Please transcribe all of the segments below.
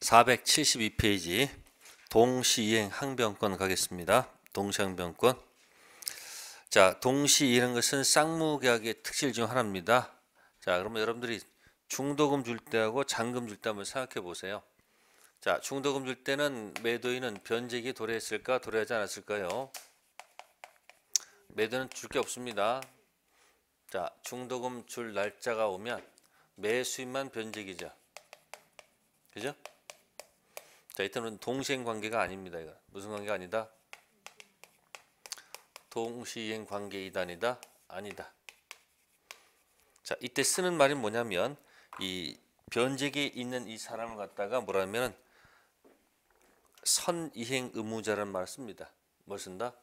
472페이지 동시이행 항변권 가겠습니다. 동시항변권. 자, 동시이행 것은 쌍무계약의 특실중 하나입니다. 자, 그러면 여러분들이 중도금 줄 때하고 잔금 줄 때 한번 생각해 보세요. 자, 중도금 줄 때는 매도인은 변제기 도래했을까 도래하지 않았을까요? 매도는 줄 게 없습니다. 자, 중도금 줄 날짜가 오면 매수인만 변제기죠. 그죠? 자, 이때는 동시행 관계가 아닙니다. 이거. 무슨 관계 아니다? 동시행 관계이단이다? 아니다. 자, 이때 쓰는 말이 뭐냐면 이 변제기에 있는 이 사람을 갖다가 뭐라면 선이행 의무자라는 말을 씁니다. 뭘 쓴다?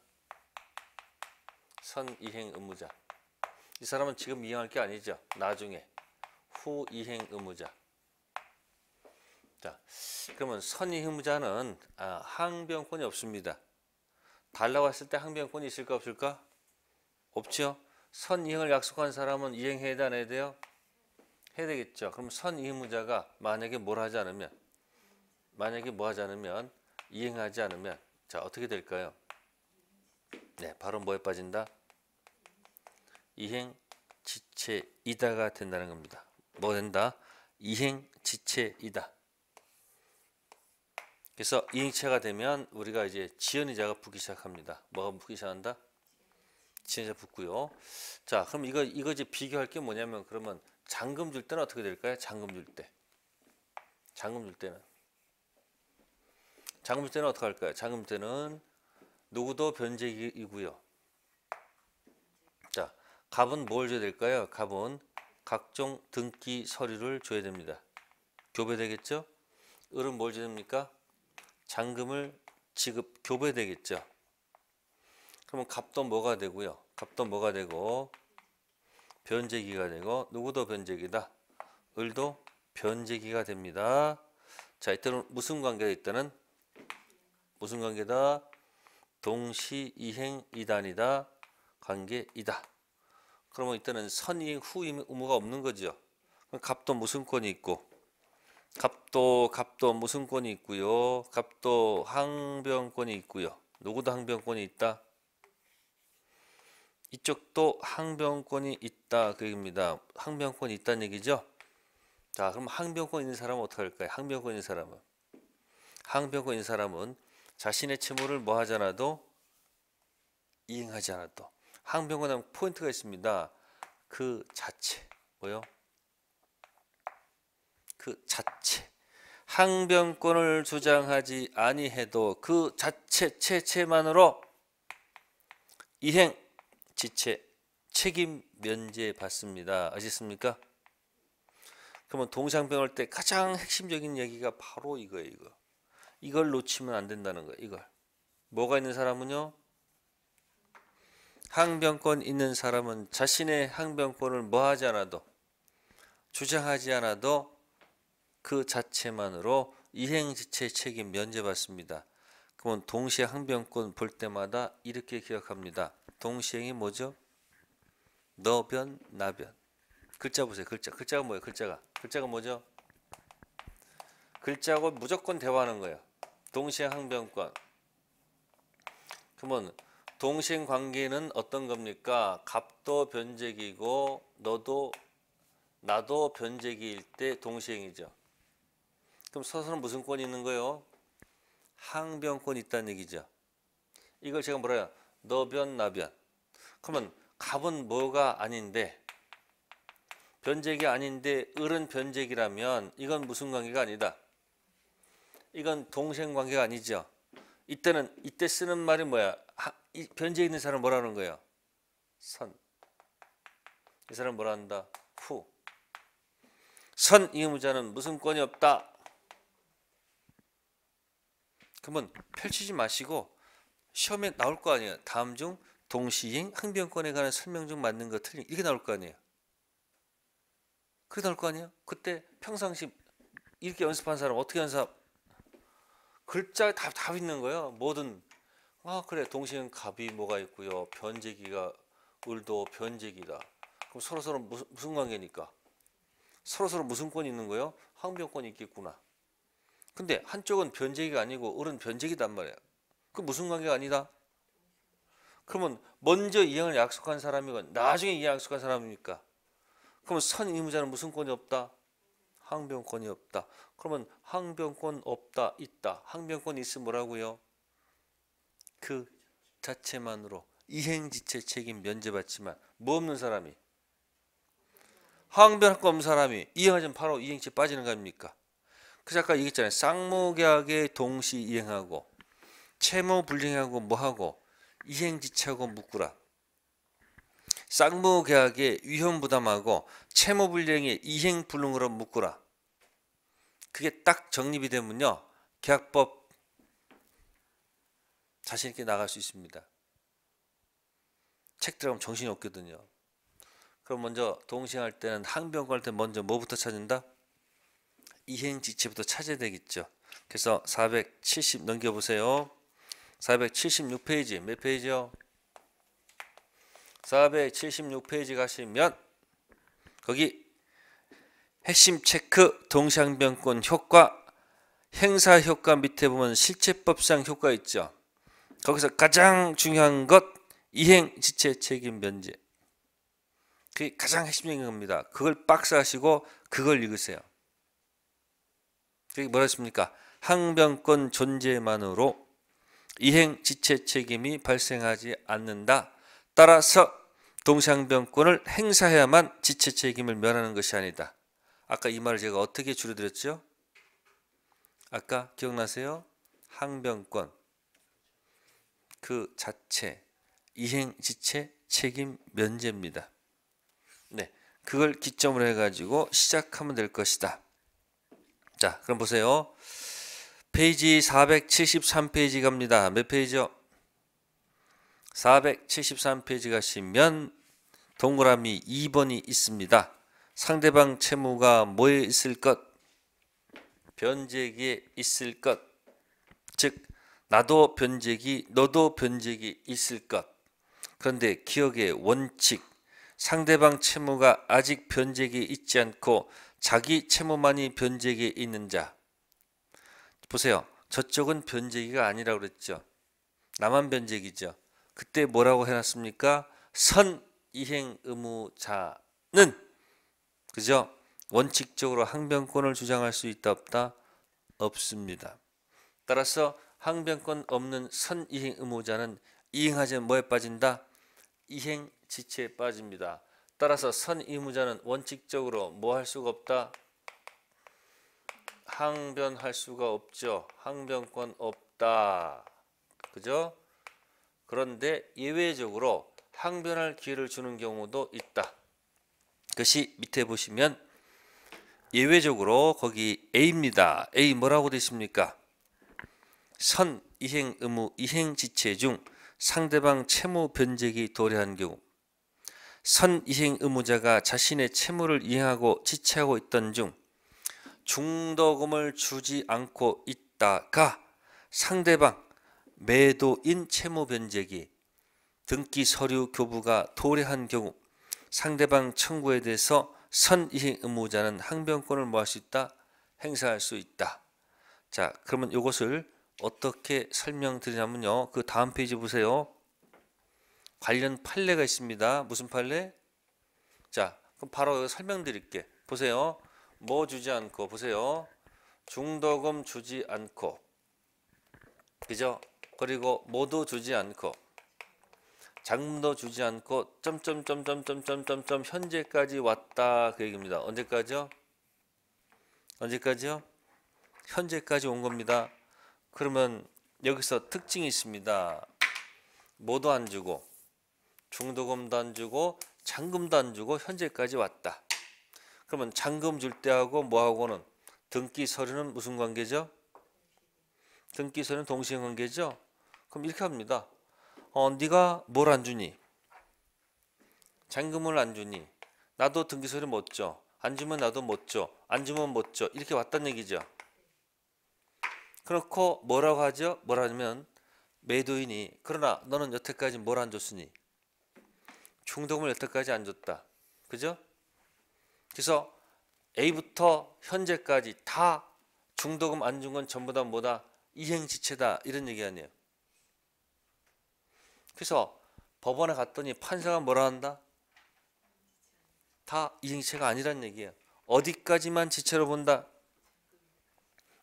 선이행 의무자. 이 사람은 지금 이행할 게 아니죠. 나중에 후이행 의무자. 자, 그러면 선의 의무자는 아, 항변권이 없습니다. 달라고 을때 항변권이 있을까 없을까? 없죠. 선이행을 약속한 사람은 이행해야 돼, 안 해야 돼요? 해야 되겠죠. 그럼 선의무자가 만약에 뭘 하지 않으면 만약에 뭐 하지 않으면 이행하지 않으면 자 어떻게 될까요? 네, 바로 뭐에 빠진다? 이행 지체이다가 된다는 겁니다. 뭐 된다? 이행 지체이다. 그래서 이행체가 되면 우리가 이제 지연의자가 붙기 시작합니다. 뭐가 붙기 시작한다? 지연이자 붙고요. 자, 그럼 이거 이거 이제 비교할 게 뭐냐면 그러면 잔금 줄 때는 어떻게 될까요? 잔금 줄 때. 잔금 줄 때는 잔금 줄 때는 어떻게 할까요? 잔금 줄 때는 누구도 변제이고요. 자, 갑은 뭘 줘야 될까요? 갑은 각종 등기 서류를 줘야 됩니다. 교배되겠죠? 을은 뭘 줘야 됩니까? 잔금을 지급 교부되겠죠. 그러면 값도 뭐가 되고요. 값도 뭐가 되고 변제기가 되고 누구도 변제기다. 을도 변제기가 됩니다. 자, 이때는 무슨 관계다? 이때는 무슨 관계다? 동시 이행 이단이다. 관계이다. 그러면 이때는 선이행 후임 의무가 없는 거죠. 값도 무슨 권이 있고 갑도 갑도 무슨권이 있고요. 갑도 항변권이 있고요. 누구도 항변권이 있다. 이쪽도 항변권이 있다 그 얘기입니다. 항변권이 있다는 얘기죠. 자, 그럼 항변권 있는 사람은 어떻게 할까요? 항변권 있는 사람은 항변권 있는 사람은 자신의 채무를 뭐 하지 않아도 이행하지 않아도 항변권 하면 포인트가 있습니다. 그 자체 뭐요? 그 자체 항변권을 주장하지 아니해도 그 자체 체체만으로 이행 지체 책임 면제 받습니다. 아셨습니까? 그러면 동상병을 때 가장 핵심적인 얘기가 바로 이거예요. 이거. 이걸 놓치면 안 된다는 거예요. 이걸. 뭐가 있는 사람은요? 항변권 있는 사람은 자신의 항변권을 뭐하지 않아도 주장하지 않아도 그 자체만으로 이행지체 책임 면제받습니다. 그러 동시에 항변권 볼 때마다 이렇게 기억합니다. 동시행이 뭐죠? 너 변, 나변. 글자 보세요. 글자. 글자가 뭐예요? 글자가. 글자가 뭐죠? 글자고 무조건 대화하는 거예요. 동시행 항변권. 그러면 동시행 관계는 어떤 겁니까? 갑도 변제기고 너도 나도 변제기일 때 동시행이죠. 그럼 서서는 무슨 권이 있는 거예요? 항변권이 있다는 얘기죠. 이걸 제가 뭐라 해요? 너변, 나변. 그러면 갑은 뭐가 아닌데 변제기 아닌데 을은 변제기라면 이건 무슨 관계가 아니다. 이건 동생 관계가 아니죠. 이때는 이때 쓰는 말이 뭐야? 변제 있는 사람 뭐라는 거예요? 선. 이 사람 뭐라 한다? 후. 선 의무자는 무슨 권이 없다. 그러면 펼치지 마시고 시험에 나올 거 아니에요. 다음 중 동시행 항변권에 관한 설명 중 맞는 것 틀린 이게 나올 거 아니에요. 그게 나올 거 아니에요. 그때 평상시 이렇게 연습한 사람 어떻게 한사글자 다, 다 있는 거예요. 뭐든 아 그래 동시행 갑이 뭐가 있고요. 변제기가 을도 변제기다. 그럼 서로 서로 무슨, 무슨 관계니까 서로 서로 무슨 권이 있는 거예요? 항변권이 있겠구나. 근데 한쪽은 변제기가 아니고 어른 변제기단 말이야. 그 무슨 관계가 아니다? 그러면 먼저 이행을 약속한 사람이건 나중에 이행 약속한 사람입니까? 그러면 선 의무자는 무슨 권이 없다? 항변권이 없다. 그러면 항변권 없다 있다. 항변권 이 있으면 뭐라고요? 그 자체만으로 이행지체 책임 면제받지만 뭐 없는 사람이 항변권 없는 사람이 이행하자면 바로 이행지체 빠지는 거아닙니까 그래서 아까 얘기했잖아요. 쌍무계약에 동시 이행하고 채무불이행하고 뭐하고 이행지체하고 묶으라. 쌍무계약에 위험 부담하고 채무불이행에 이행 불능으로 묶으라. 그게 딱 정립이 되면요. 계약법 자신 있게 나갈 수 있습니다. 책 들어가면 정신이 없거든요. 그럼 먼저 동시에 할 때는 항변과 할때 먼저 뭐부터 찾는다? 이행 지체부터 찾아야 되겠죠. 그래서 470 넘겨보세요. 476페이지 몇 페이지요? 476페이지 가시면 거기 핵심 체크 동상병권 효과 행사 효과 밑에 보면 실체법상 효과 있죠. 거기서 가장 중요한 것 이행 지체 책임 면제. 그게 가장 핵심적인 겁니다. 그걸 박스 하시고 그걸 읽으세요. 그게 뭐랬습니까? 항변권 존재만으로 이행 지체 책임이 발생하지 않는다. 따라서 동시항변권을 행사해야만 지체 책임을 면하는 것이 아니다. 아까 이 말을 제가 어떻게 줄여드렸죠? 아까 기억나세요? 항변권 그 자체 이행 지체 책임 면제입니다. 네, 그걸 기점으로 해가지고 시작하면 될 것이다. 자, 그럼 보세요. 페이지 473페이지 갑니다. 몇 페이지요? 473페이지 가시면 동그라미 2번이 있습니다. 상대방 채무가 뭐에 있을 것? 변제기에 있을 것. 즉 나도 변제기, 너도 변제기 있을 것. 그런데 기억의 원칙, 상대방 채무가 아직 변제기 있지 않고 자기 채무만이 변제기에 있는 자. 보세요. 저쪽은 변제기가 아니라 그랬죠. 나만 변제기죠. 그때 뭐라고 해놨습니까? 선 이행 의무자는 그죠? 원칙적으로 항변권을 주장할 수 있다 없다 없습니다. 따라서 항변권 없는 선 이행 의무자는 이행하지 뭐에 빠진다? 이행 지체에 빠집니다. 따라서 선의무자는 원칙적으로 뭐 할 수가 없다? 항변할 수가 없죠. 항변권 없다. 그죠? 그런데 예외적으로 항변할 기회를 주는 경우도 있다. 그것이 밑에 보시면 예외적으로 거기 A입니다. A 뭐라고 되어 있습니까? 선 이행 의무 이행 지체 중 상대방 채무 변제기 도래한 경우 선이행 의무자가 자신의 채무를 이행하고 지체하고 있던 중 중도금을 주지 않고 있다가 상대방 매도인 채무 변제기 등기 서류 교부가 도래한 경우 상대방 청구에 대해서 선이행 의무자는 항변권을 모할수 있다? 행사할 수 있다. 자 그러면 이것을 어떻게 설명드리냐면요. 그 다음 페이지 보세요. 관련 판례가 있습니다. 무슨 판례? 자, 그럼 바로 설명드릴게. 보세요. 뭐 주지 않고 보세요. 중도금 주지 않고 그죠? 그리고 모두 주지 않고 자금도 주지 않고 점점점점점점점 현재까지 왔다 그 얘기입니다. 언제까지요? 언제까지요? 현재까지 온 겁니다. 그러면 여기서 특징이 있습니다. 모두 안 주고 중도금도 안 주고 잔금도 안 주고 현재까지 왔다. 그러면 잔금 줄 때하고 뭐하고는 등기 서류는 무슨 관계죠? 등기 서류는 동시에 관계죠? 그럼 이렇게 합니다. 어, 네가 뭘 안 주니? 잔금을 안 주니? 나도 등기 서류 못 줘. 안 주면 나도 못 줘. 안 주면 못 줘. 이렇게 왔단 얘기죠. 그렇고 뭐라고 하죠? 뭐라 하면 매도인이 그러나 너는 여태까지 뭘 안 줬으니 중독을 여태까지 안 줬다. 그죠? 그래서 A부터 현재까지 다 중도금 안 준 건 전부 다 뭐다 이행지체다 이런 얘기 아니에요. 그래서 법원에 갔더니 판사가 뭐라 한다? 다 이행지체가 아니란 얘기예요. 어디까지만 지체로 본다?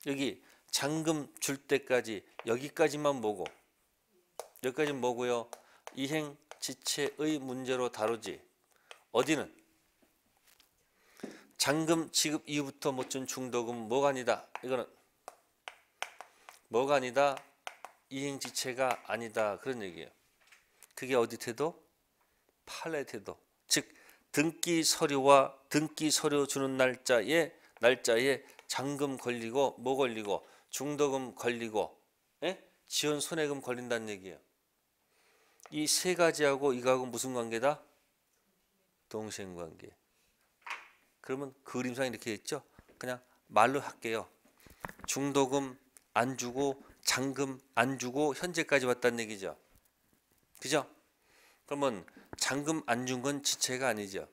여기 잔금 줄 때까지 여기까지만 보고 여기까지는 뭐고요? 이행 지체의 문제로 다루지. 어디는 잔금 지급 이후부터 못 준 중도금 뭐가 아니다. 이거는 뭐가 아니다. 이행지체가 아니다. 그런 얘기예요. 그게 어디 태도? 판례 태도. 즉 등기 서류와 등기 서류 주는 날짜에 날짜에 잔금 걸리고 뭐 걸리고 중도금 걸리고 에? 예? 지원 손해금 걸린다는 얘기예요. 이세 가지하고 이거하고 무슨 관계다? 동생 관계. 그러면 그림상 이렇게 있죠? 그냥 말로 할게요. 중도금 안 주고 잔금 안 주고 현재까지 왔다는 얘기죠. 그죠? 그러면 잔금 안 준 건 지체가 아니죠.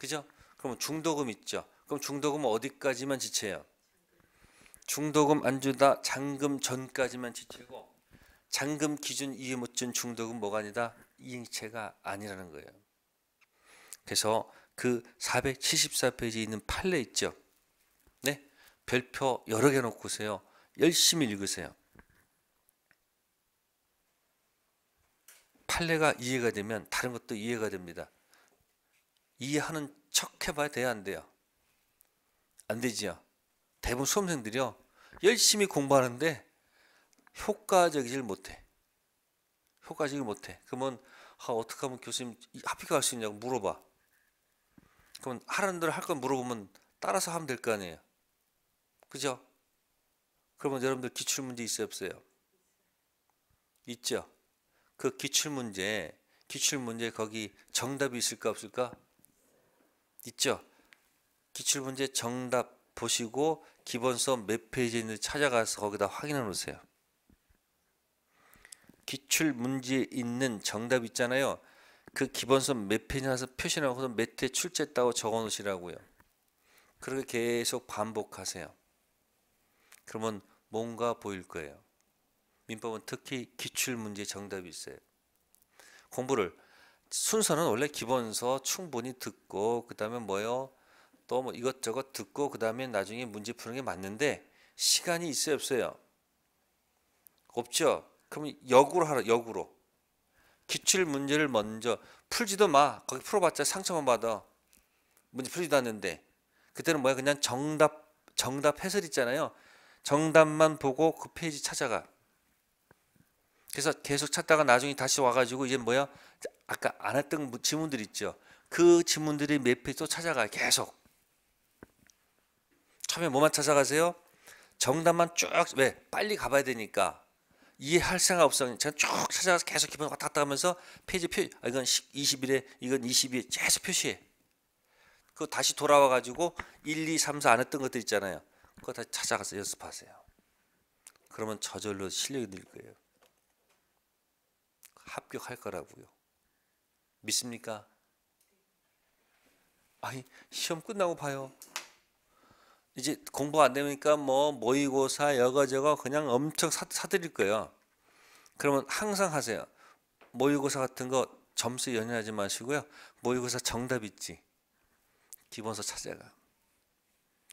그죠? 그러면 중도금 있죠. 그럼 중도금 어디까지만 지체예요? 중도금 안 주다 잔금 전까지만 지체고 잔금 기준 이해 못 준 중독은 뭐가 아니다? 이행체가 아니라는 거예요. 그래서 그 474페이지 에 있는 판례 있죠. 네? 별표 여러 개 놓고 오세요. 열심히 읽으세요. 판례가 이해가 되면 다른 것도 이해가 됩니다. 이해하는 척 해봐야 돼요안 돼요? 안 되지요. 대부분 수험생들이요. 열심히 공부하는데 효과적이질 못해. 효과적이 못해. 그러면 아, 어떻게 하면 교수님 합의가 할수 있냐고 물어봐. 그면 하라는 대로 할건 물어보면 따라서 하면 될 거 아니에요. 그죠? 그러면 여러분들 기출문제 있어요 없어요? 있죠? 그 기출문제 기출문제 거기 정답이 있을까 없을까? 있죠? 기출문제 정답 보시고 기본 서몇페이지 있는지 찾아가서 거기다 확인해 놓으세요. 기출 문제에 있는 정답 있잖아요. 그 기본선 몇 페이지에서 표시나고서 그 몇회 출제했다고 적어 놓으시라고요. 그렇게 계속 반복하세요. 그러면 뭔가 보일 거예요. 민법은 특히 기출 문제 정답이 있어요. 공부를 순서는 원래 기본서 충분히 듣고 그다음에 뭐요? 또 뭐 이것저것 듣고 그다음에 나중에 문제 푸는 게 맞는데 시간이 있어요, 없어요? 없죠. 그러면 역으로 하라 역으로 기출 문제를 먼저 풀지도 마 거기 풀어봤자 상처만 받아 문제 풀지도 않는데 그때는 뭐야 그냥 정답 정답 해설 있잖아요 정답만 보고 그 페이지 찾아가 그래서 계속 찾다가 나중에 다시 와가지고 이제 뭐야 아까 안 했던 지문들 있죠 그 지문들이 몇 페이지 또 찾아가 계속 처음에 뭐만 찾아가세요? 정답만 쭉 왜 빨리 가봐야 되니까 이해할 생각 없어. 제가 쭉 찾아가서 계속 기분 왔다 갔다 하면서 페이지 표, 아, 이건 20일에, 이건 2 2일 계속 표시해. 그거 다시 돌아와가지고 1, 2, 3, 4 안 했던 것들 있잖아요. 그거 다 찾아가서 연습하세요. 그러면 저절로 실력이 늘 거예요. 합격할 거라고요. 믿습니까? 아니, 시험 끝나고 봐요. 이제 공부안 되니까 뭐 모의고사 여거저거 그냥 엄청 사, 사드릴 거예요. 그러면 항상 하세요. 모의고사 같은 거 점수 연연하지 마시고요. 모의고사 정답 있지. 기본서 찾아가.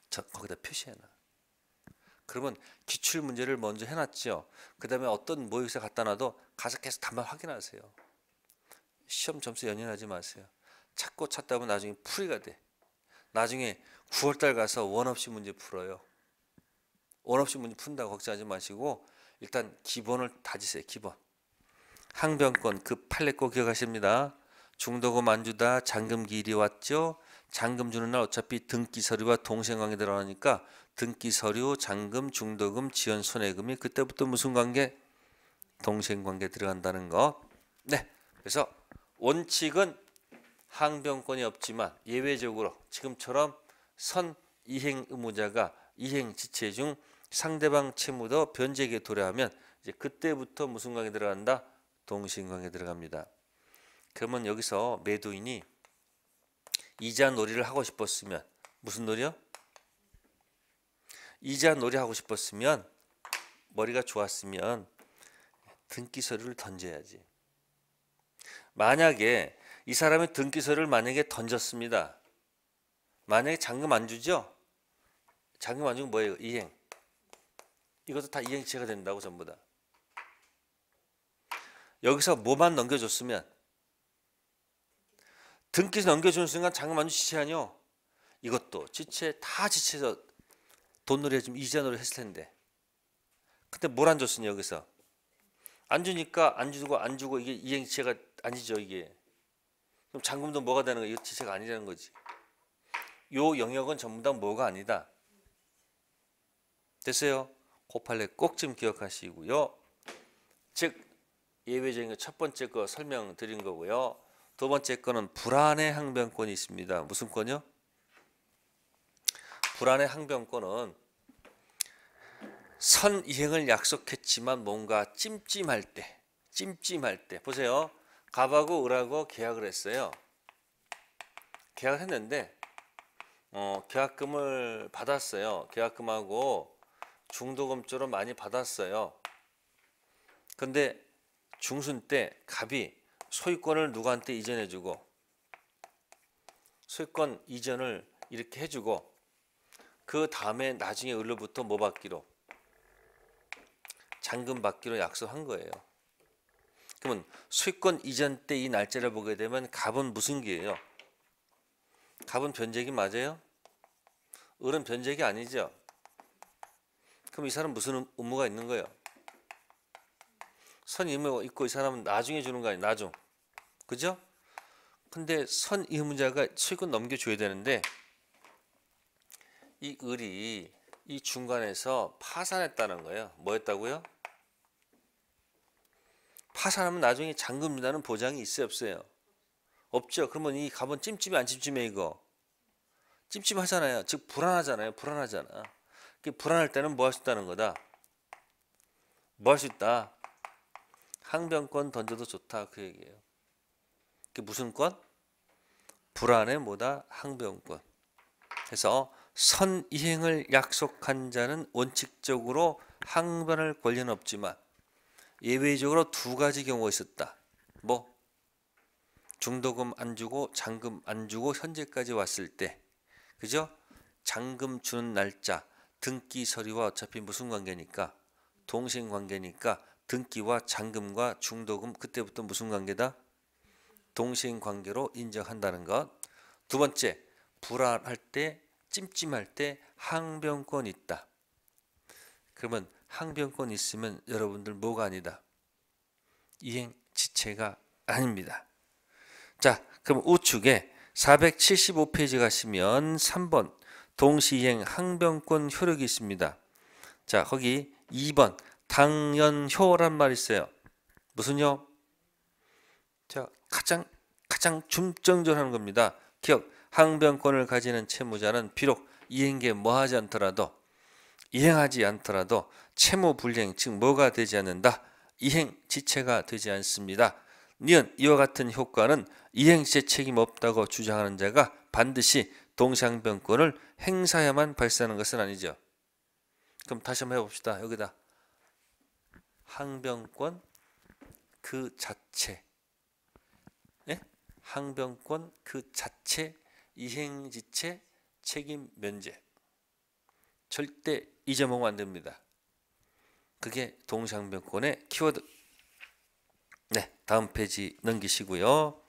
저 거기다 표시해놔. 그러면 기출 문제를 먼저 해놨죠. 그 다음에 어떤 모의고사 갖다 놔도 가서 계속 단만 확인하세요. 시험 점수 연연하지 마세요. 찾고 찾다 보면 나중에 풀이가 돼. 나중에 9월달 가서 원 없이 문제 풀어요. 원 없이 문제 푼다고 걱정하지 마시고 일단 기본을 다지세요. 기본. 항변권 그 팔레코 기억하십니다. 중도금 만주다 잔금 기일이 왔죠. 잔금 주는 날 어차피 등기 서류와 동생 관계 들어가니까 등기 서류, 잔금, 중도금, 지연 손해금이 그때부터 무슨 관계? 동생 관계 들어간다는 거. 네. 그래서 원칙은 항변권이 없지만 예외적으로 지금처럼 선 이행 의무자가 이행 지체 중 상대방 채무도 변제에 도래하면 이제 그때부터 무슨 관계 들어간다? 동신 관계 들어갑니다. 그러면 여기서 매도인이 이자 놀이를 하고 싶었으면 무슨 놀이요? 이자 놀이 하고 싶었으면 머리가 좋았으면 등기서류를 던져야지. 만약에 이 사람의 등기서를 만약에 던졌습니다. 만약에 잔금 안 주죠? 잔금 안 주면 뭐예요? 이행. 이것도 다이행체가 된다고 전부 다. 여기서 뭐만 넘겨줬으면 등기소 넘겨주는 순간 잔금 안 주지 아니요? 이것도 지체 다 지체서 돈으로 해주 이자놀로 했을 텐데. 근데 뭘 안 줬으니 여기서 안 주니까 안 주고 안 주고 이게 이행체가 아니죠 이게. 그럼 잔금도 뭐가 되는 거예요? 이거 지체가 아니라는 거지. 요 영역은 전부 다 뭐가 아니다. 됐어요? 고팔레 꼭 좀 기억하시고요. 즉 예외적인 첫 번째 거 설명드린 거고요. 두 번째 거는 불안의 항변권이 있습니다. 무슨 권요? 불안의 항변권은 선 이행을 약속했지만 뭔가 찜찜할 때, 찜찜할 때 보세요. 갑하고 을하고 계약을 했어요. 계약을 했는데 어, 계약금을 받았어요. 계약금하고 중도금주로 많이 받았어요. 근데 중순 때 갑이 소유권을 누구한테 이전해주고 소유권 이전을 이렇게 해주고 그 다음에 나중에 을로부터 뭐 받기로 잔금 받기로 약속한 거예요. 그러면 소유권 이전 때 이 날짜를 보게 되면 갑은 무슨 기예요? 갑은 변제기 맞아요? 을은 변제기 아니죠? 그럼 이 사람 무슨 의무가 음, 있는 거예요? 선의무 있고 이 사람은 나중에 주는 거 아니에요? 나중. 그죠? 근데 선의무자가 수익 넘겨줘야 되는데 이 을이 이 중간에서 파산했다는 거예요. 뭐였다고요? 파산하면 나중에 잔금 미납는 보장이 있어요 없어요? 없죠. 그러면 이 갑은 찜찜해 안 찜찜해 이거? 찜찜하잖아요. 즉 불안하잖아요. 불안하잖아. 불안할 때는 뭐 할 수 있다는 거다. 뭐 할 수 있다. 항변권 던져도 좋다 그 얘기예요. 그게 무슨 권? 불안의 뭐다 항변권. 그래서 선이행을 약속한 자는 원칙적으로 항변할 권리는 없지만 예외적으로 두 가지 경우가 있었다. 뭐 중도금 안 주고 잔금 안 주고 현재까지 왔을 때 그죠? 잔금 주는 날짜 등기 서류와 어차피 무슨 관계니까 동생 관계니까 등기와 잔금과 중도금 그때부터 무슨 관계다? 동생 관계로 인정한다는 것. 두 번째, 불안할 때, 찜찜할 때 항변권 있다. 그러면 항변권 있으면 여러분들 뭐가 아니다? 이행 지체가 아닙니다. 자, 그럼 우측에 475페이지 가시면 3번 동시행 이 항변권 효력이 있습니다. 자, 거기 2번 당연효란 말 있어요. 무슨 요? 자, 가장 가장 중정적하는 겁니다. 기억, 항변권을 가지는 채무자는 비록 이행계 뭐하지 않더라도 이행하지 않더라도 채무 불행즉 뭐가 되지 않는다. 이행 지체가 되지 않습니다. 니은 이와 같은 효과는 이행시에 책임 없다고 주장하는 자가 반드시 동상병권을 행사야만 발생하는 것은 아니죠. 그럼 다시 한번 해봅시다. 여기다 항병권 그 자체 예? 항병권 그 자체 이행지체 책임 면제 절대 잊어먹으면 안 됩니다. 그게 동상병권의 키워드 네, 다음 페이지 넘기시고요.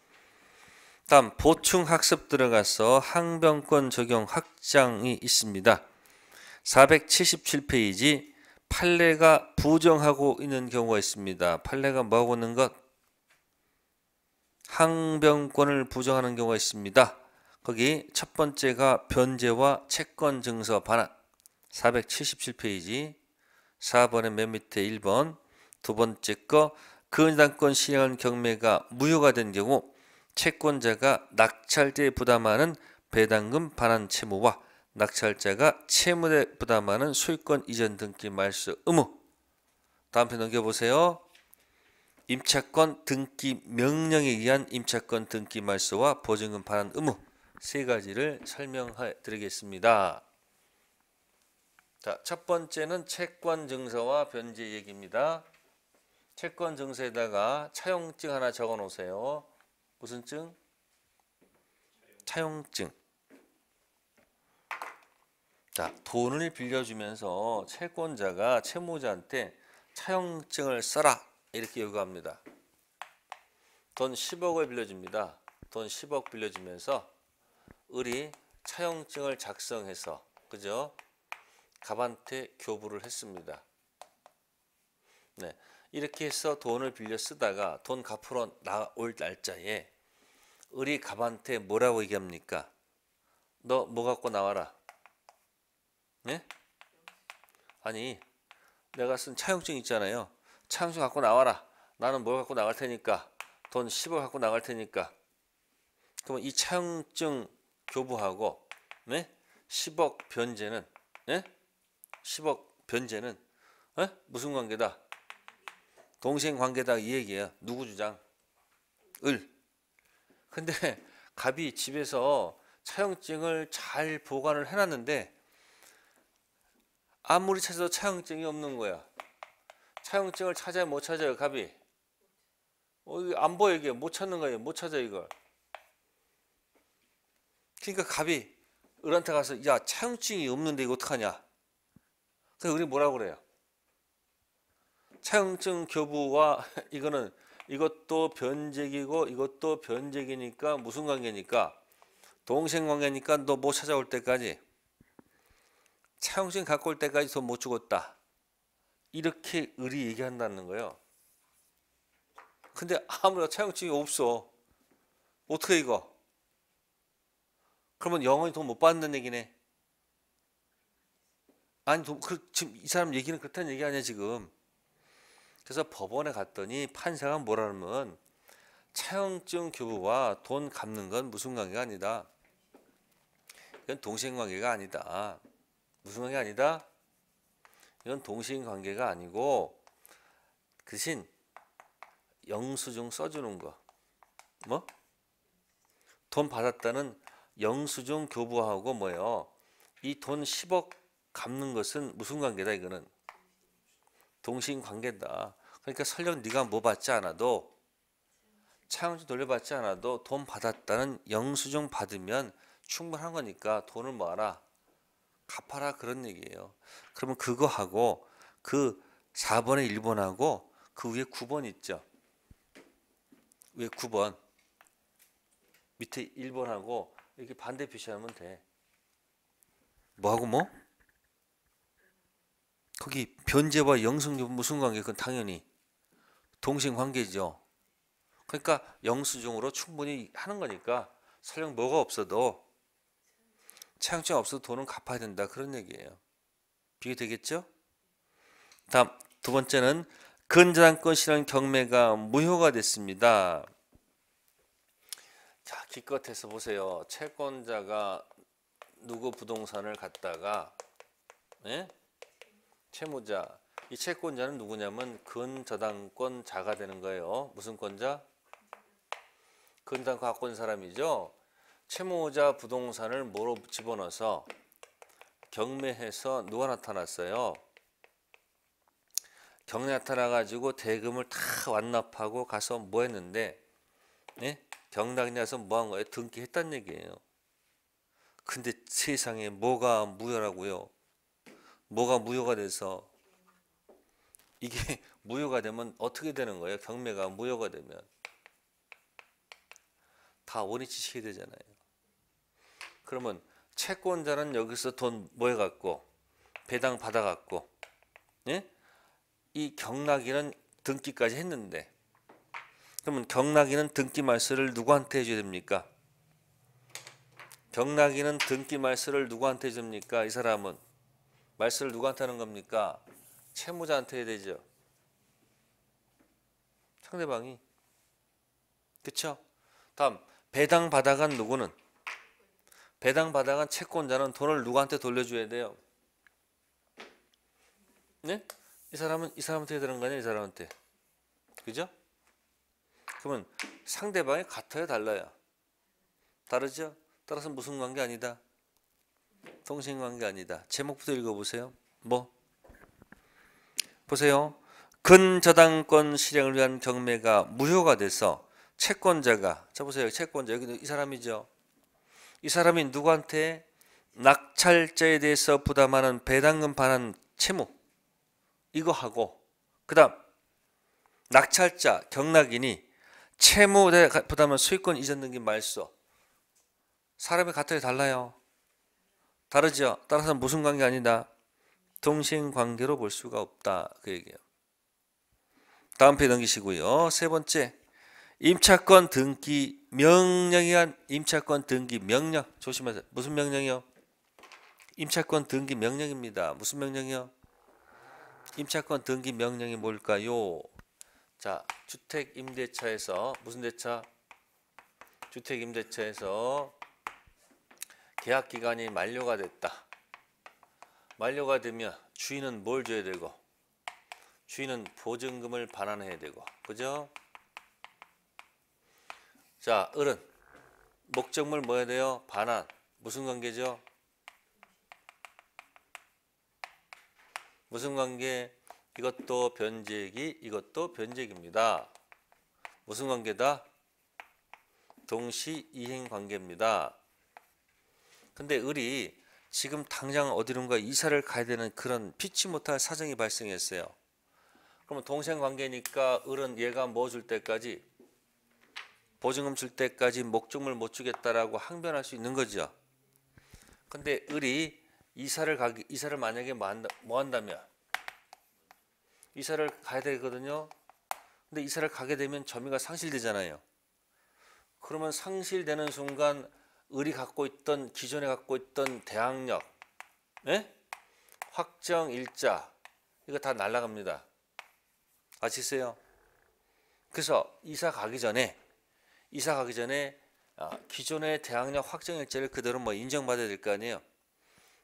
다음 보충 학습 들어가서 항변권 적용 확장이 있습니다. 477페이지 판례가 부정하고 있는 경우가 있습니다. 판례가 뭐하고 있는 것? 항변권을 부정하는 경우가 있습니다. 거기 첫 번째가 변제와 채권 증서 반환 477페이지 4번의 맨 밑에 1번 두 번째 거 근당권 그 시행한 경매가 무효가 된 경우 채권자가 낙찰자에 부담하는 배당금 반환 채무와 낙찰자가 채무에 부담하는 소유권 이전 등기 말소 의무 다음 편 넘겨보세요. 임차권 등기 명령에 의한 임차권 등기 말소와 보증금 반환 의무 세 가지를 설명해 드리겠습니다. 자, 첫 번째는 채권 증서와 변제 얘기입니다. 채권 증서에다가 차용증 하나 적어 놓으세요. 무슨 증? 차용증. 자, 돈을 빌려주면서 채권자가 채무자한테 차용증을 써라 이렇게 요구합니다. 돈 10억을 빌려줍니다. 돈 10억 빌려주면서 을이 차용증을 작성해서 그죠? 갑한테 교부를 했습니다. 네. 이렇게 해서 돈을 빌려 쓰다가 돈 갚으러 나올 날짜에 우리 갑한테 뭐라고 얘기합니까? 너 뭐 갖고 나와라. 네? 아니 내가 쓴 차용증 있잖아요. 차용증 갖고 나와라. 나는 뭘 갖고 나갈 테니까 돈 10억 갖고 나갈 테니까 그러이 차용증 교부하고 네? 예? 10억 변제는 네? 예? 10억 변제는 네? 무슨 관계다? 동생 관계다 이얘기야 누구 주장? 을. 근데 갑이 집에서 차용증을 잘 보관을 해놨는데 아무리 찾아도 차용증이 없는 거야. 차용증을 찾아야 못 찾아요, 갑이. 어, 안 보여 이게 못 찾는 거예요. 못 찾아 이걸. 그러니까 갑이 을한테 가서 야 차용증이 없는데 이거 어떡하냐. 그래서 우리 뭐라 그래요? 차용증 교부와 이거는 이것도 변제기고 이것도 변제기니까 무슨 관계니까 동생 관계니까 너 뭐 찾아올 때까지 차용증 갖고 올 때까지 더 못죽었다 이렇게 을이 얘기한다는 거예요 근데 아무래도 차용증이 없어 어떻게 이거 그러면 영원히 돈 못 받는 얘기네 아니 돈, 그, 지금 이 사람 얘기는 그렇다는 얘기 아니야 지금 그래서 법원에 갔더니 판사가 뭐라면 차용증 교부와 돈 갚는 건 무슨 관계가 아니다. 이건 동생 관계가 아니다. 무슨 관계 아니다? 이건 동생 관계가 아니고 그신 영수증 써주는 거. 뭐? 돈 받았다는 영수증 교부하고 뭐예요? 이 돈 10억 갚는 것은 무슨 관계다 이거는? 동신 관계다. 그러니까 설령 네가 뭐 받지 않아도 차용증 돌려받지 않아도 돈 받았다는 영수증 받으면 충분한 거니까 돈을 모아라 갚아라 그런 얘기예요. 그러면 그거하고 그4번에 1번하고 그 위에 9번 있죠. 위에 9번 밑에 1번하고 이렇게 반대 표시하면 돼. 뭐하고 뭐? 거기 변제와 영수증 무슨 관계? 그건 당연히 동생 관계죠. 그러니까 영수증으로 충분히 하는 거니까 설령 뭐가 없어도 차용증 없어도 돈은 갚아야 된다 그런 얘기예요. 비교되겠죠? 다음 두 번째는 근저당권 실현 경매가 무효가 됐습니다. 자 기껏해서 보세요. 채권자가 누구 부동산을 갖다가 예? 채무자 이 채권자는 누구냐면 근저당권자가 되는 거예요. 무슨 권자? 근당권 갖고 사람이죠. 채무자 부동산을 뭐로 집어넣어서 경매해서 누가 나타났어요? 경매 나타나가지고 대금을 다 완납하고 가서 뭐 했는데 예? 경락이나서 뭐 한 거예요? 등기했단 얘기예요. 근데 세상에 뭐가 무효라고요? 뭐가 무효가 돼서 이게 무효가 되면 어떻게 되는 거예요? 경매가 무효가 되면 다 원위치시게 되잖아요. 그러면 채권자는 여기서 돈 모여 갖고 배당 받아 갖고 예? 이 경락이는 등기까지 했는데 그러면 경락이는 등기 말소를 누구한테 해줘야 됩니까? 경락이는 등기 말소를 누구한테 줍니까? 이 사람은 말소를 누구한테 하는 겁니까? 채무자한테 해야 되죠. 상대방이. 그쵸? 다음 배당 받아간 누구는? 배당 받아간 채권자는 돈을 누구한테 돌려줘야 돼요? 네? 이 사람은 이 사람한테 해야 되는 거 아니야? 이 사람한테. 그죠? 그러면 상대방이 같아요? 달라요? 다르죠? 따라서 무슨 관계 아니다. 동생 관계 아니다. 제목부터 읽어보세요. 뭐? 보세요. 근저당권 실행을 위한 경매가 무효가 돼서 채권자가 자 보세요. 채권자 여기 이 사람이죠. 이 사람이 누구한테 낙찰자에 대해서 부담하는 배당금 반환 채무 이거 하고 그다음 낙찰자 경락인이 채무 부담은 수익권 이전 등기 말소 사람의 가태이 달라요. 다르죠. 따라서 무슨 관계 아니다. 동생 관계로 볼 수가 없다. 그 얘기예요. 다음 페이지 넘기시고요. 세 번째. 임차권 등기 명령이란 임차권 등기 명령 조심하세요. 무슨 명령이요? 임차권 등기 명령입니다. 무슨 명령이요? 임차권 등기 명령이 뭘까요? 자, 주택 임대차에서 무슨 대차? 주택 임대차에서 계약 기간이 만료가 됐다. 만료가 되면 주인은 뭘 줘야 되고 주인은 보증금을 반환해야 되고 그죠? 자 을은 목적물 뭐야 돼요? 반환 무슨 관계죠? 무슨 관계? 이것도 변제기 이것도 변제기입니다. 무슨 관계다? 동시이행 관계입니다. 근데 을이 지금 당장 어디론가 이사를 가야 되는 그런 피치 못할 사정이 발생했어요. 그러면 동생 관계니까 을은 얘가 뭐 줄 때까지 보증금 줄 때까지 목적물 못 주겠다라고 항변할 수 있는 거죠. 근데 을이 이사를 가기 이사를 만약에 뭐, 한다, 뭐 한다면 이사를 가야 되거든요. 근데 이사를 가게 되면 점유가 상실되잖아요. 그러면 상실되는 순간 을이 갖고 있던 기존에 갖고 있던 대항력, 예? 확정 일자 이거 다 날라갑니다. 아시세요 그래서 이사 가기 전에 이사 가기 전에 아, 기존의 대항력 확정 일자를 그대로 뭐 인정받아야 될 거 아니에요.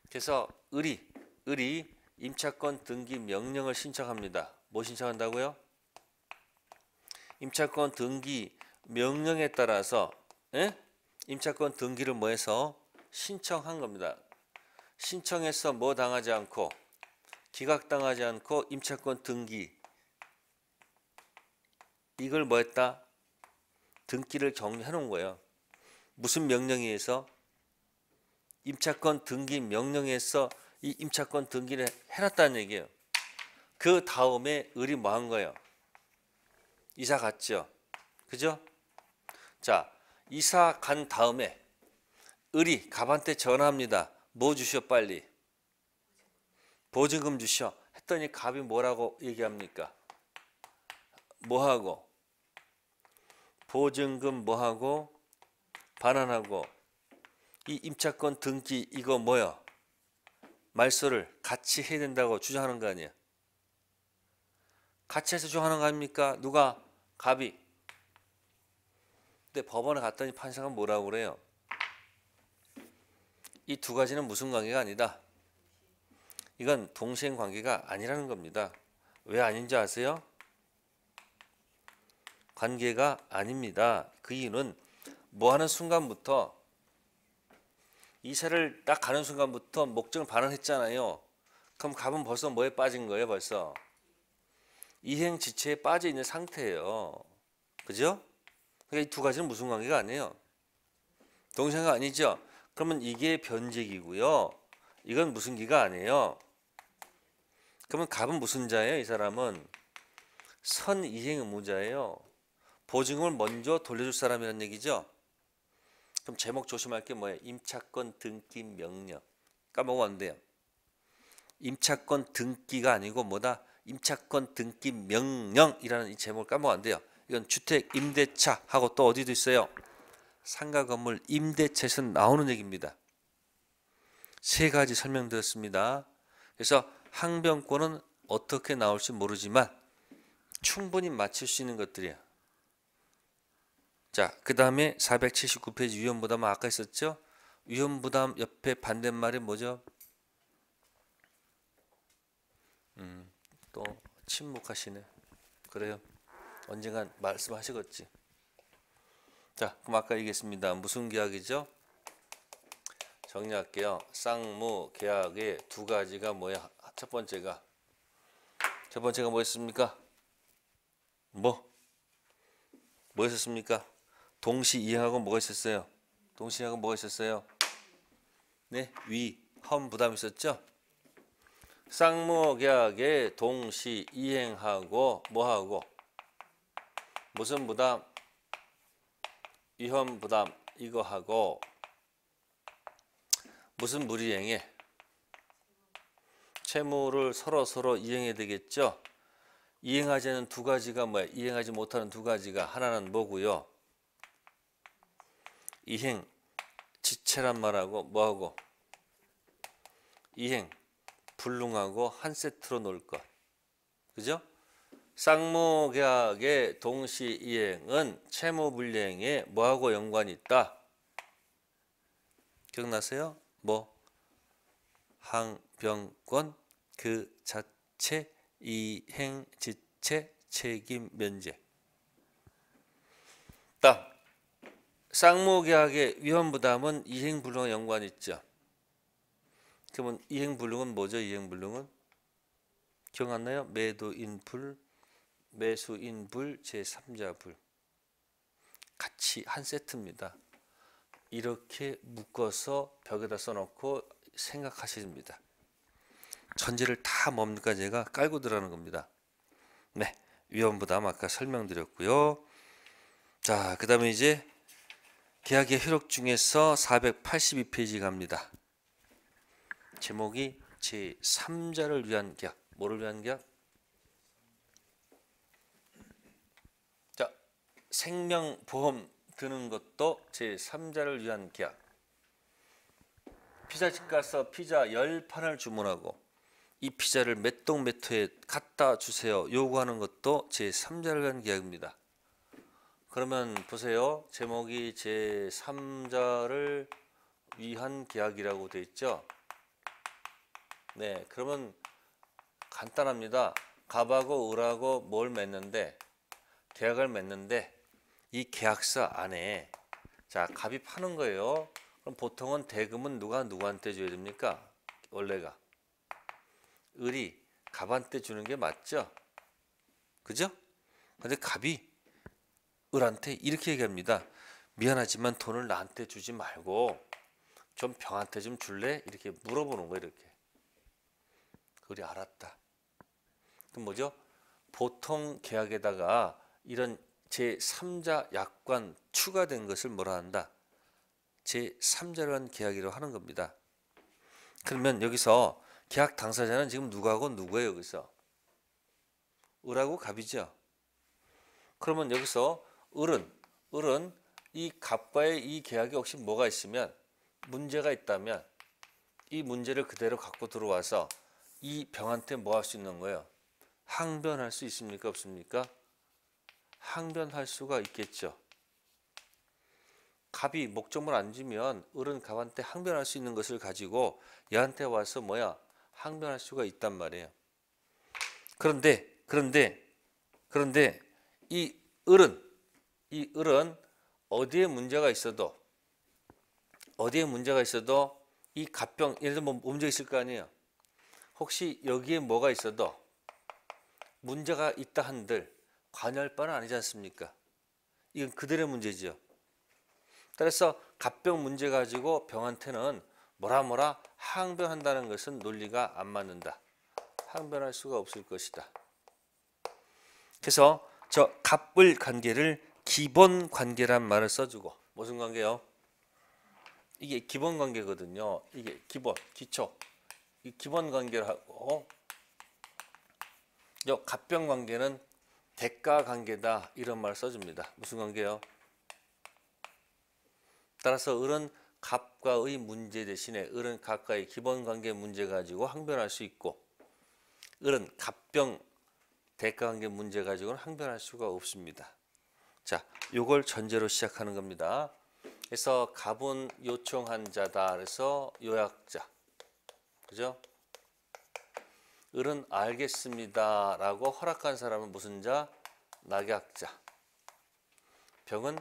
그래서 을이 을이 임차권 등기 명령을 신청합니다. 뭐 신청한다고요? 임차권 등기 명령에 따라서 예? 임차권 등기를 뭐해서 신청한 겁니다. 신청해서 뭐 당하지 않고 기각당하지 않고 임차권 등기 이걸 뭐했다? 등기를 정리해 놓은 거예요. 무슨 명령에 의해서? 임차권 등기 명령에서 이 임차권 등기를 해놨다는 얘기예요. 그 다음에 을이 뭐한 거예요? 이사 갔죠. 그죠? 자, 이사 간 다음에 을이 갑한테 전화합니다. 뭐 주셔 빨리. 보증금 주셔. 했더니 갑이 뭐라고 얘기합니까? 뭐하고? 보증금 뭐하고? 반환하고 이 임차권 등기 이거 뭐야? 말소를 같이 해야 된다고 주장하는 거 아니야? 같이 해서 주장하는 거 아닙니까? 누가? 갑이 그때 법원에 갔더니 판사가 뭐라고 그래요? 이 두 가지는 무슨 관계가 아니다. 이건 동생 관계가 아니라는 겁니다. 왜 아닌지 아세요? 관계가 아닙니다. 그 이유는 뭐 하는 순간부터 이사를 딱 가는 순간부터 목적을 반환했잖아요. 그럼 갑은 벌써 뭐에 빠진 거예요, 벌써? 이행 지체에 빠져 있는 상태예요. 그죠? 그러니까 이두 가지는 무슨 관계가 아니에요. 동사가 아니죠. 그러면 이게 변제기고요. 이건 무슨 기가 아니에요. 그러면 갑은 무슨 자예요? 이 사람은 선 이행 의무자예요. 보증금을 먼저 돌려줄 사람이라는 얘기죠. 그럼 제목 조심할 게 뭐예요? 임차권 등기 명령. 까먹으면 돼요. 임차권 등기가 아니고 뭐다? 임차권 등기 명령이라는 이 제목을 까먹으면 안 돼요. 이건 주택 임대차 하고 또 어디도 있어요. 상가 건물 임대차에서 나오는 얘기입니다. 세 가지 설명드렸습니다. 그래서 항변권은 어떻게 나올지 모르지만 충분히 맞출 수 있는 것들이야. 자, 그 다음에 479페이지 위험부담 아까 있었죠? 위험부담 옆에 반대말이 뭐죠? 음, 또 침묵하시네. 그래요. 언젠간 말씀하시겠지. 자, 그럼 아까 얘기했습니다. 무슨 계약이죠? 정리할게요. 쌍무 계약의 두 가지가 뭐야? 첫 번째가 첫 번째가 뭐였습니까? 뭐? 뭐였었습니까? 뭐 동시 이행하고 뭐가 있었어요? 동시 이행하고 뭐가 있었어요? 네, 위, 험 부담 있었죠? 쌍무 계약의 동시 이행하고 뭐하고 무슨 부담? 위험 부담 이거 하고 무슨 무리행에 채무를 서로 서로 이행해야 되겠죠. 이행하지 않은 두 가지가 뭐야? 이행하지 못하는 두 가지가 하나는 뭐고요? 이행 지체란 말하고 뭐하고 이행 불능하고 한 세트로 놓을 것. 그죠? 쌍무계약의 동시이행은 채무불이행에 뭐하고 연관이 있다? 기억나세요? 뭐? 항병권 그 자체 이행 지체 책임 면제 딱 쌍무계약의 위험부담은 이행불능과 연관이 있죠 그러면 이행불능은 뭐죠? 이행불능은 기억나요? 매도인풀 매수인 불, 제3자 불 같이 한 세트입니다. 이렇게 묶어서 벽에다 써놓고 생각하십니다. 전제를 다 뭡니까 제가 깔고 들어가는 겁니다. 네, 위험부담 아까 설명드렸고요. 자, 그 다음에 이제 계약의 효력 중에서 482페이지 갑니다. 제목이 제3자를 위한 계약, 뭐를 위한 계약? 생명보험 드는 것도 제3자를 위한 계약 피자집 가서 피자 10판을 주문하고 이 피자를 몇 동 몇 호에 갖다 주세요 요구하는 것도 제3자를 위한 계약입니다 그러면 보세요 제목이 제3자를 위한 계약이라고 되어 있죠 네 그러면 간단합니다 갑하고 을하고 뭘 맺는데 계약을 맺는데 이 계약서 안에 자 갑이 파는 거예요. 그럼 보통은 대금은 누가 누구한테 줘야 됩니까? 원래가 을이 갑한테 주는 게 맞죠? 그죠? 근데 갑이 을한테 이렇게 얘기합니다. 미안하지만 돈을 나한테 주지 말고 좀 병한테 좀 줄래? 이렇게 물어보는 거예요 이렇게. 그리 알았다. 그럼 뭐죠? 보통 계약에다가 이런 제3자 약관 추가된 것을 뭐라 한다? 제3자라는 계약이라고 하는 겁니다. 그러면 여기서 계약 당사자는 지금 누구하고 누구예요 여기서? 을하고 갑이죠. 그러면 여기서 을은 을은 이 갑과의 이 계약에 혹시 뭐가 있으면 문제가 있다면 이 문제를 그대로 갖고 들어와서 이 병한테 뭐 할 수 있는 거예요? 항변할 수 있습니까 없습니까? 항변할 수가 있겠죠. 갑이 목적물 안 주면 을은 갑한테 항변할 수 있는 것을 가지고 얘한테 와서 뭐야 항변할 수가 있단 말이에요. 그런데 그런데 그런데 이 을은 이 을은 어디에 문제가 있어도 어디에 문제가 있어도 이 갑병 예를 들면 뭐 문제 있을 거 아니에요. 혹시 여기에 뭐가 있어도 문제가 있다 한들 관여할 바는 아니지 않습니까? 이건 그들의 문제지 따라서 갑병 문제 가지고 병한테는 뭐라 뭐라 항변한다는 것은 논리가 안 맞는다. 항변할 수가 없을 것이다. 그래서 저 갑을 관계를 기본 관계란 말을 써주고 무슨 관계요? 이게 기본 관계거든요. 이게 기본, 기초. 이 기본 관계를 하고 요 갑병 관계는 대가 관계다 이런 말 써줍니다. 무슨 관계요? 따라서 을은 갑과의 문제 대신에 을은 각과의 기본 관계 문제 가지고 항변할 수 있고 을은 갑병 대가 관계 문제 가지고는 항변할 수가 없습니다. 자, 요걸 전제로 시작하는 겁니다. 그래서 갑은 요청한 자다. 그래서 요약자. 그죠? 을은 알겠습니다라고 허락한 사람은 무슨 자? 낙약자. 병은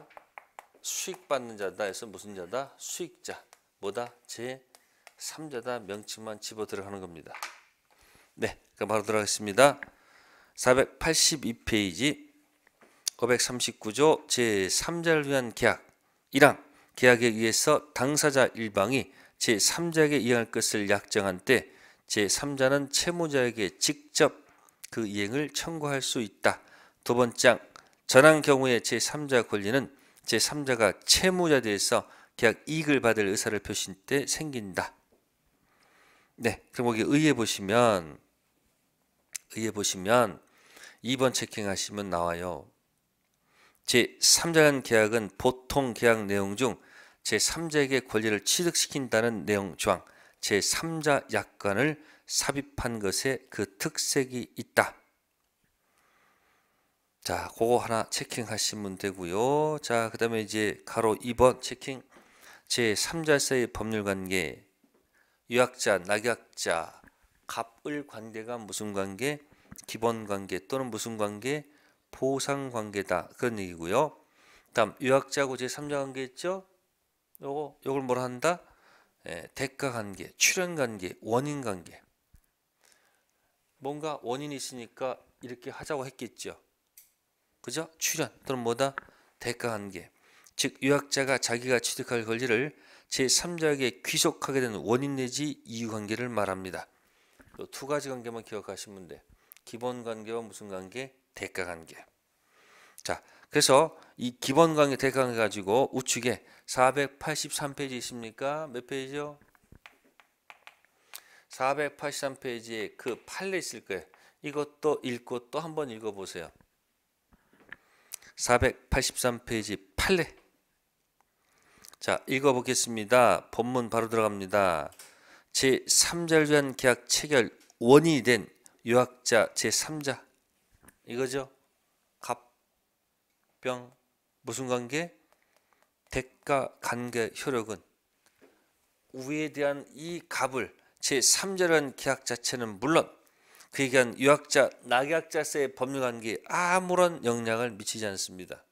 수익받는 자다 해서 무슨 자다? 수익자. 뭐다? 제3자다 명칭만 집어 들어가는 겁니다. 네, 그럼 바로 들어가겠습니다. 482페이지 539조 제3자를 위한 계약 1항 계약에 의해서 당사자 일방이 제3자에게 이행할 것을 약정한 때 제3자는 채무자에게 직접 그 이행을 청구할 수 있다. 두 번째, 전환 경우에 제3자 권리는 제3자가 채무자 대해서 계약 이익을 받을 의사를 표시할 때 생긴다. 네, 그럼 여기 의해 보시면 의해 보시면 2번 체킹하시면 나와요. 제3자간 계약은 보통 계약 내용 중 제3자에게 권리를 취득시킨다는 내용 조항 제3자 약관을 삽입한 것에 그 특색이 있다. 자, 그거 하나 체킹하시면 되고요. 자, 그 다음에 이제 가로 2번 체킹 제3자세의 법률관계 유약자, 낙약자, 갑을 관계가 무슨 관계? 기본관계 또는 무슨 관계? 보상관계다. 그런 얘기고요. 다음 유약자고 제3자 관계 있죠? 요거 요걸 뭐라 한다? 예, 대가 관계, 출현 관계, 원인 관계. 뭔가 원인이 있으니까 이렇게 하자고 했겠죠. 그죠? 출현 또는 뭐다? 대가 관계. 즉 유학자가 자기가 취득할 권리를 제3자에게 귀속하게 되 원인 내지 이유 관계를 말합니다. 두 가지 관계만 기억하시면 돼. 기본 관계와 무슨 관계? 대가 관계. 자, 그래서 이 기본 강의 대강 해 가지고 우측에 483페이지 있습니까? 몇 페이지요? 483페이지에 그 판례 있을 거예요. 이것도 읽고 또 한번 읽어 보세요. 483페이지 판례. 자, 읽어 보겠습니다. 본문 바로 들어갑니다. 제3절 전 계약 체결 원인이 된 유학자 제3자. 이거죠? 갑병 무슨 관계? 대가 관계 효력은 우에 대한 이 값을 제3절한 계약 자체는 물론 그에 대한 유학자, 낙약자세의 법률 관계에 아무런 영향을 미치지 않습니다.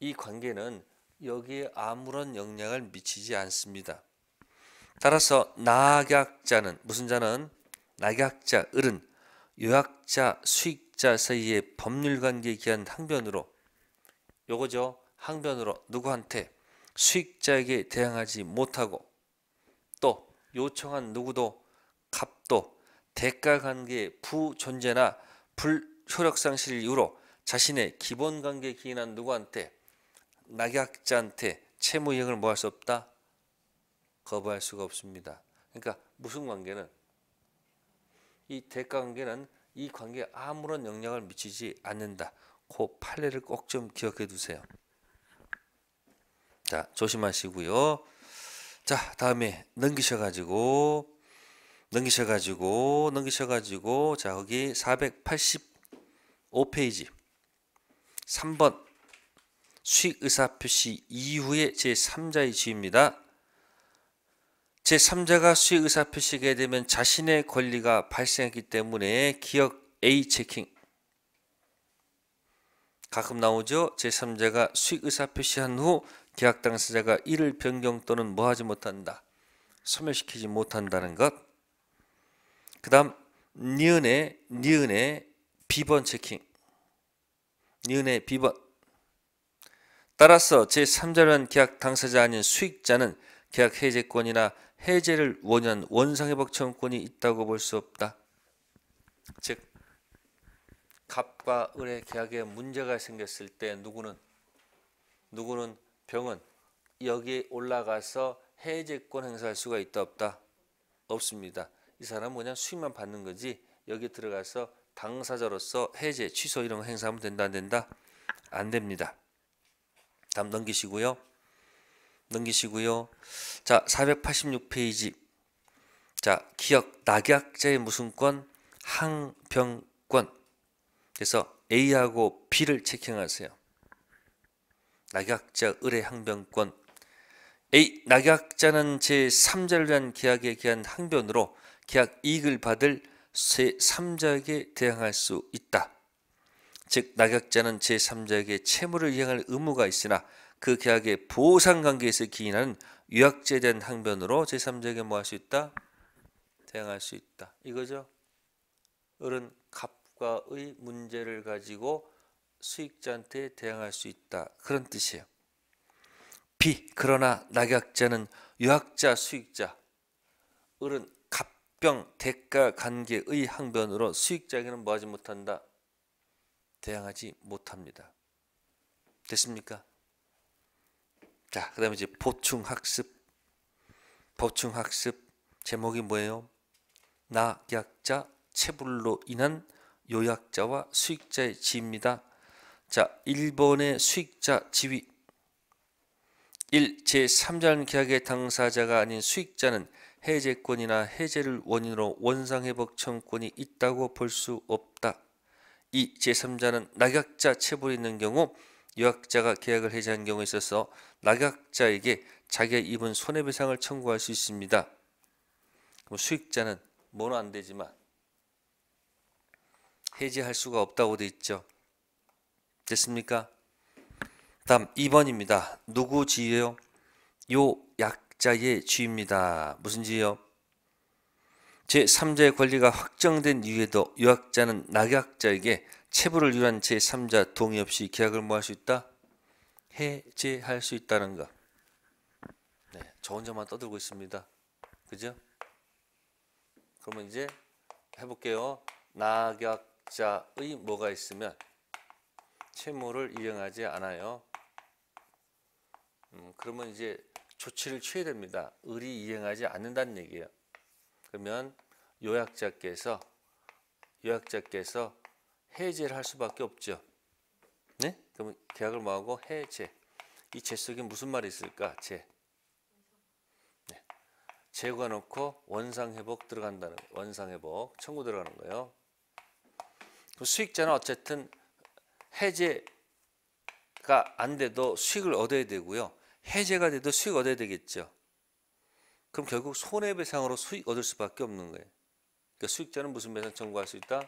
이 관계는 여기에 아무런 영향을 미치지 않습니다. 따라서 낙약자는 무슨 자는 낙약자 을은 요약자 수익 직자 사이의 법률 관계에 기한 항변으로 요거죠. 항변으로 누구한테 수익자에게 대항하지 못하고 또 요청한 누구도 값도 대가 관계의 부존재나 불효력 상실 이후로 자신의 기본 관계에 기인한 누구한테 낙약자한테 채무 이행을 뭐할수 없다? 거부할 수가 없습니다. 그러니까 무슨 관계는 이 대가 관계는 이 관계에 아무런 영향을 미치지 않는다. 그 판례를 꼭 좀 기억해 두세요. 자, 조심하시고요. 자, 다음에 넘기셔 가지고 넘기셔 가지고 넘기셔 가지고 자, 거기 485페이지. 3번 수익 의사 표시 이후의 제3자의 지입니다. 제3자가 수익 의사표시에 되면 자신의 권리가 발생했기 때문에 기억 A 체킹 가끔 나오죠. 제3자가 수익 의사표시한 후 계약 당사자가 이를 변경 또는 뭐하지 못한다. 소멸시키지 못한다는 것. 그 다음 니은의 니은의 비번 체킹 니은의 비번 따라서 제3자는 계약 당사자 아닌 수익자는 계약 해제권이나 해제를 원한 원상회복 청구권이 있다고 볼 수 없다. 즉 갑과 을의 계약에 문제가 생겼을 때 누구는 누구는 병은 여기에 올라가서 해제권 행사할 수가 있다 없다 없습니다. 이 사람은 그냥 수익만 받는 거지 여기 들어가서 당사자로서 해제 취소 이런 거 행사하면 된다 안 된다 안 됩니다. 다음 넘기시고요. 넘기시고요. 자, 486페이지. 자, 기억 낙약자의 무슨권 항병권. 그래서 A하고 B를 체킹하세요. 낙약자 의 항병권. A 낙약자는 제3자를 위한 계약에 기한 항변으로 계약 이익을 받을 제3자에게 대항할 수 있다. 즉 낙약자는 제3자에게 채무를 이행할 의무가 있으나 그 계약의 보상 관계에서 기인하는 유약제에 대한 항변으로 제3자에게 뭐 할 수 있다? 대항할 수 있다. 이거죠. 을은 갑과의 문제를 가지고 수익자한테 대항할 수 있다. 그런 뜻이에요. 비 그러나 낙약자는 유학자 수익자 을은 갑병 대가 관계의 항변으로 수익자에게는 뭐하지 못한다. 대항하지 못합니다. 됐습니까? 자, 그다음에 이제 보충 학습. 보충 학습 제목이 뭐예요? 낙약자 체불로 인한 요약자와 수익자의 지입니다. 자, 1번의 수익자 지위. 1. 제3자는 계약의 당사자가 아닌 수익자는 해제권이나 해제를 원인으로 원상회복 청권이 있다고 볼 수 없다. 2. 제3자는 낙약자 체불이 있는 경우 유학자가 계약을 해지한 경우에 있어서 낙약자에게 자기가 입은 손해배상을 청구할 수 있습니다. 그럼 수익자는 뭐는 안 되지만 해지할 수가 없다고 돼 있죠. 됐습니까? 다음 2번입니다. 누구 지예요? 요 약자의 지입니다. 무슨 지요? 제3자의 권리가 확정된 이후에도 요약자는 낙약자에게 체불을 위한 제3자 동의 없이 계약을 뭐할수 있다? 해제할 수 있다는 것. 네, 저 혼자만 떠들고 있습니다. 그죠? 그러면 이제 해볼게요. 낙약자의 뭐가 있으면 채무를 이행하지 않아요. 음, 그러면 이제 조치를 취해야 됩니다. 을이 이행하지 않는다는 얘기예요. 그러면 요약자께서 요약자께서 해제를 할 수밖에 없죠. 네? 그러 계약을 뭐하고 해제. 이제 속에 무슨 말이 있을까? 제. 네. 제가 놓고 원상 회복 들어간다는 원상 회복 청구 들어가는 거예요. 그 수익자는 어쨌든 해제가 안 돼도 수익을 얻어야 되고요. 해제가 돼도 수익 얻어야 되겠죠. 그럼 결국 손해배상으로 수익 얻을 수밖에 없는 거예요. 그러니까 수익자는 무슨 배상 청구할 수 있다?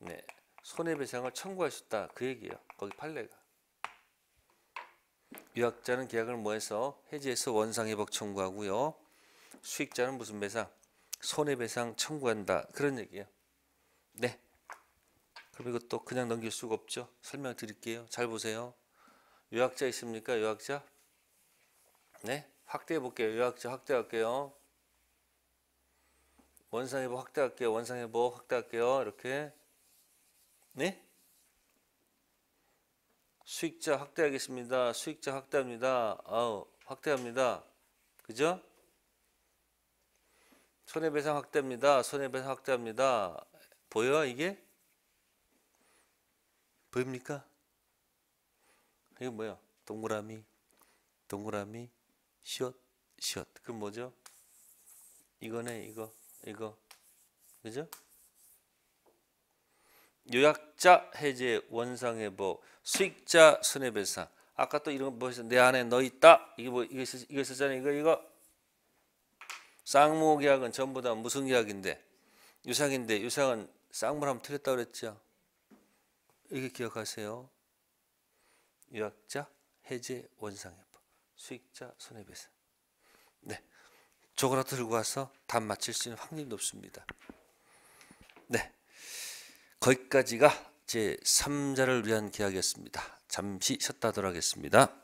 네. 손해배상을 청구할 수 있다. 그 얘기예요. 거기 판례가. 유학자는 계약을 뭐해서 해지해서 원상회복 청구하고요. 수익자는 무슨 배상? 손해배상 청구한다. 그런 얘기예요. 네. 그럼 이것도 그냥 넘길 수가 없죠. 설명 드릴게요. 잘 보세요. 유학자 있습니까? 유학자 네? 확대해 볼게요. 유학자 확대할게요. 원상회복 확대할게요. 원상회복 확대할게요. 이렇게 네? 수익자 확대하겠습니다. 수익자 확대합니다. 아 확대합니다. 그죠? 손해배상 확대입니다. 손해배상 확대합니다. 보여 이게? 보입니까? 이게 뭐야? 동그라미, 동그라미, 시옷, 시옷. 그 뭐죠? 이거네, 이거, 이거. 그죠? 요약자 해제 원상회복 뭐 수익자 손해배상 아까 또 이런 뭐내 안에 너 있다 이게 뭐 이거 있었, 이거 있었잖아요 이거 이거 쌍무 계약은 전부 다 무슨 계약인데 유상인데 유상은 쌍무하면 틀렸다 그랬죠 이게 기억하세요 요약자 해제 원상회복 수익자 손해배상 네저거라 들고 와서 답 맞힐 수 있는 확률이 높습니다 네. 거기까지가 제 3자를 위한 계약이었습니다. 잠시 쉬었다 돌아가겠습니다.